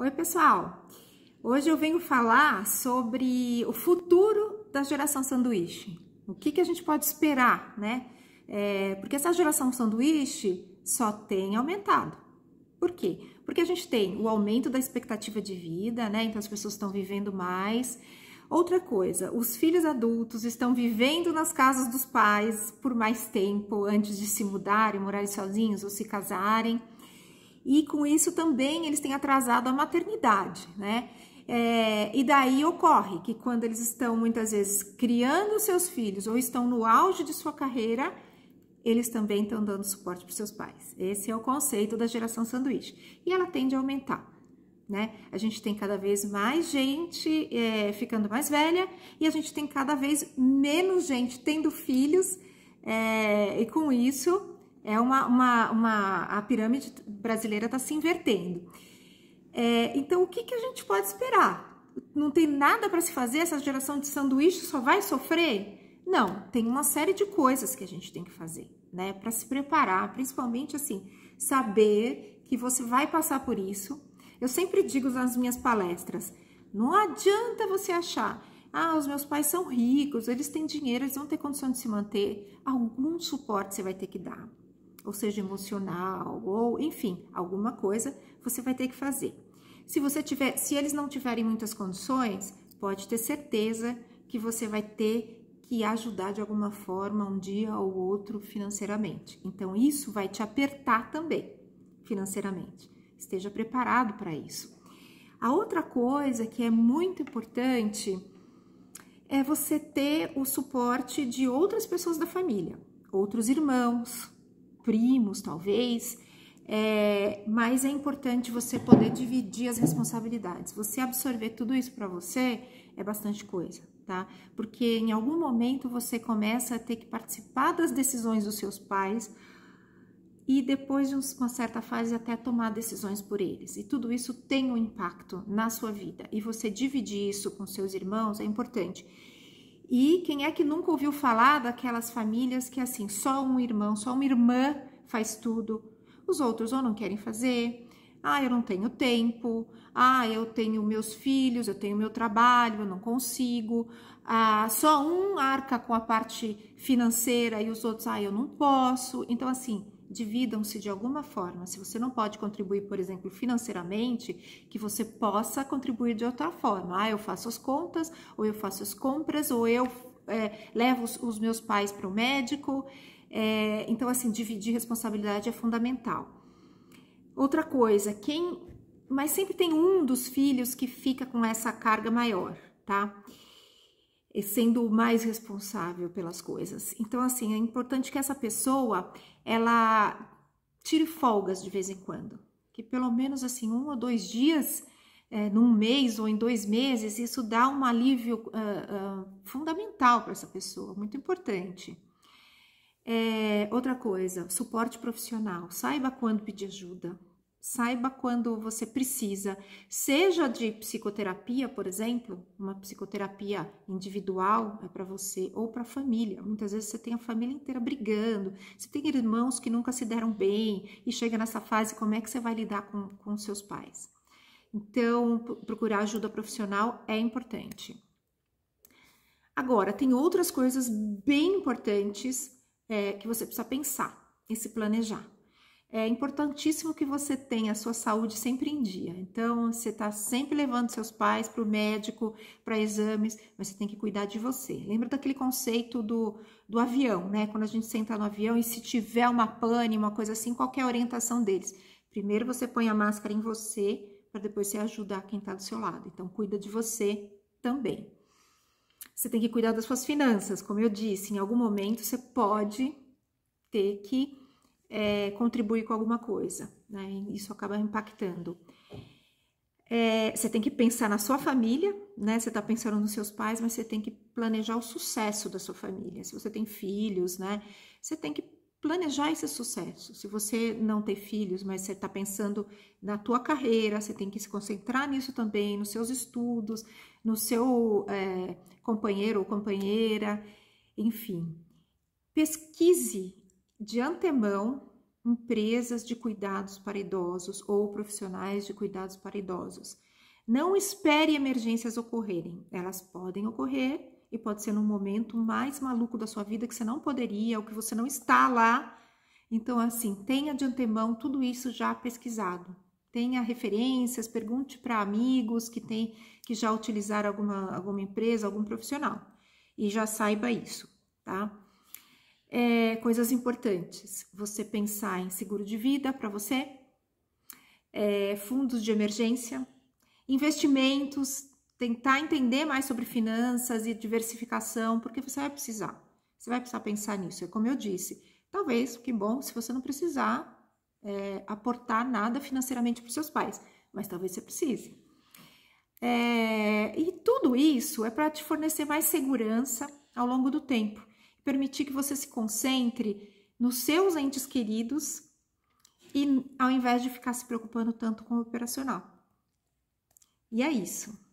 Oi, pessoal! Hoje eu venho falar sobre o futuro da geração sanduíche. O que, que a gente pode esperar, né? É, porque essa geração sanduíche só tem aumentado. Por quê? Porque a gente tem o aumento da expectativa de vida, né? Então as pessoas estão vivendo mais. Outra coisa, os filhos adultos estão vivendo nas casas dos pais por mais tempo antes de se mudarem, morarem sozinhos ou se casarem e com isso também eles têm atrasado a maternidade, né? É, e daí ocorre que quando eles estão muitas vezes criando seus filhos ou estão no auge de sua carreira, eles também estão dando suporte para seus pais. Esse é o conceito da geração sanduíche. E ela tende a aumentar. Né? A gente tem cada vez mais gente é, ficando mais velha e a gente tem cada vez menos gente tendo filhos, é, e com isso é uma, uma, uma a pirâmide brasileira está se invertendo. É, então, o que, que a gente pode esperar? Não tem nada para se fazer? Essa geração de sanduíche só vai sofrer? Não, tem uma série de coisas que a gente tem que fazer, né? Para se preparar, principalmente assim, saber que você vai passar por isso. Eu sempre digo nas minhas palestras: não adianta você achar, ah, os meus pais são ricos, eles têm dinheiro, eles vão ter condição de se manter. Algum suporte você vai ter que dar ou seja emocional, ou enfim, alguma coisa, você vai ter que fazer. Se você tiver, se eles não tiverem muitas condições, pode ter certeza que você vai ter que ajudar de alguma forma um dia ou outro financeiramente. Então isso vai te apertar também financeiramente. Esteja preparado para isso. A outra coisa que é muito importante é você ter o suporte de outras pessoas da família, outros irmãos, primos, talvez. É, mas é importante você poder dividir as responsabilidades. Você absorver tudo isso para você é bastante coisa, tá? Porque em algum momento você começa a ter que participar das decisões dos seus pais e depois de uma certa fase até tomar decisões por eles. E tudo isso tem um impacto na sua vida e você dividir isso com seus irmãos é importante. E quem é que nunca ouviu falar daquelas famílias que é assim, só um irmão, só uma irmã faz tudo, os outros ou não querem fazer, ah, eu não tenho tempo, ah, eu tenho meus filhos, eu tenho meu trabalho, eu não consigo, ah, só um arca com a parte financeira e os outros, ah, eu não posso. Então, assim, dividam-se de alguma forma. Se você não pode contribuir, por exemplo, financeiramente, que você possa contribuir de outra forma. Ah, eu faço as contas, ou eu faço as compras, ou eu é, levo os, os, meus pais para o médico. É, então, assim, dividir responsabilidade é fundamental. Outra coisa, quem. Mas sempre tem um dos filhos que fica com essa carga maior, tá? sendo o mais responsável pelas coisas. Então, assim, é importante que essa pessoa ela tire folgas de vez em quando, que pelo menos assim um ou dois dias é, num mês ou em dois meses, isso dá um alívio uh, uh, fundamental para essa pessoa, muito importante. É, outra coisa, suporte profissional. Saiba quando pedir ajuda saiba quando você precisa, seja de psicoterapia, por exemplo, uma psicoterapia individual é para você ou para a família. Muitas vezes você tem a família inteira brigando, você tem irmãos que nunca se deram bem e chega nessa fase, como é que você vai lidar com, com seus pais? Então, procurar ajuda profissional é importante. Agora, tem outras coisas bem importantes é, que você precisa pensar e se planejar é importantíssimo que você tenha a sua saúde sempre em dia. Então, você está sempre levando seus pais para o médico, para exames, mas você tem que cuidar de você. Lembra daquele conceito do, do avião, né? Quando a gente senta no avião e se tiver uma pane, uma coisa assim, qual é a orientação deles? Primeiro você põe a máscara em você, para depois você ajudar quem está do seu lado. Então, cuida de você também. Você tem que cuidar das suas finanças, como eu disse, em algum momento você pode ter que é, contribuir com alguma coisa, né? Isso acaba impactando. É, você tem que pensar na sua família, né? Você está pensando nos seus pais, mas você tem que planejar o sucesso da sua família. Se você tem filhos, né? Você tem que planejar esse sucesso. Se você não tem filhos, mas você está pensando na tua carreira, você tem que se concentrar nisso também, nos seus estudos, no seu é, companheiro ou companheira, enfim. Pesquise de antemão empresas de cuidados para idosos ou profissionais de cuidados para idosos. Não espere emergências ocorrerem, elas podem ocorrer e pode ser no momento mais maluco da sua vida que você não poderia ou que você não está lá. Então, assim, tenha de antemão tudo isso já pesquisado. Tenha referências, pergunte para amigos que tem que já utilizaram alguma, alguma empresa, algum profissional. E já saiba isso, tá? é, coisas importantes. Você pensar em seguro de vida para você, é, fundos de emergência, investimentos, tentar entender mais sobre finanças e diversificação, porque você vai precisar. Você vai precisar pensar nisso. É como eu disse, talvez, que bom, se você não precisar é, aportar nada financeiramente para seus pais, mas talvez você precise. É, e tudo isso é para te fornecer mais segurança ao longo do tempo permitir que você se concentre nos seus entes queridos e ao invés de ficar se preocupando tanto com o operacional. E é isso.